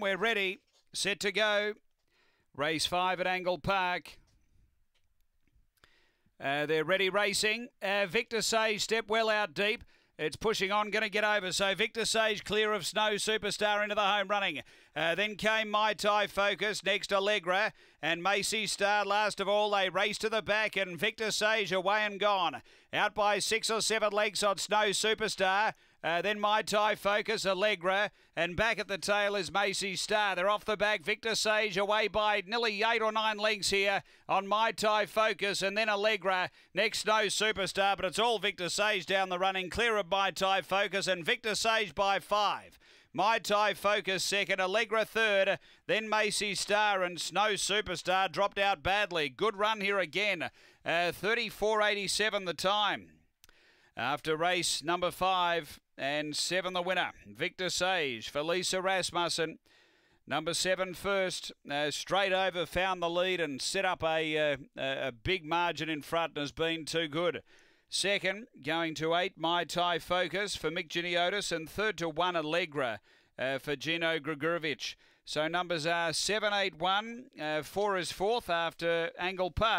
We're ready, set to go. Race five at Angle Park. Uh, they're ready racing. Uh, Victor Sage step well out deep. It's pushing on, going to get over. So Victor Sage clear of Snow Superstar into the home running. Uh, then came My Tai Focus, next Allegra, and Macy Star last of all. They race to the back, and Victor Sage away and gone. Out by six or seven lengths on Snow Superstar. Uh, then My Thai Focus, Allegra, and back at the tail is Macy Star. They're off the back. Victor Sage away by nearly eight or nine lengths here on My Thai Focus, and then Allegra. Next, no superstar, but it's all Victor Sage down the running. Clear of My Thai Focus, and Victor Sage by five. My Thai Focus second, Allegra third, then Macy Star and Snow Superstar dropped out badly. Good run here again. Uh, 34.87 the time. After race number five and seven, the winner, Victor Sage, Felisa Rasmussen. Number seven first, uh, straight over, found the lead and set up uh, a, a big margin in front and has been too good. Second, going to eight, My tie Focus for Mick Giniotis, and third to one, Allegra uh, for Gino Grigorovich. So numbers are seven, eight, one. Uh, four is fourth after Angle Park.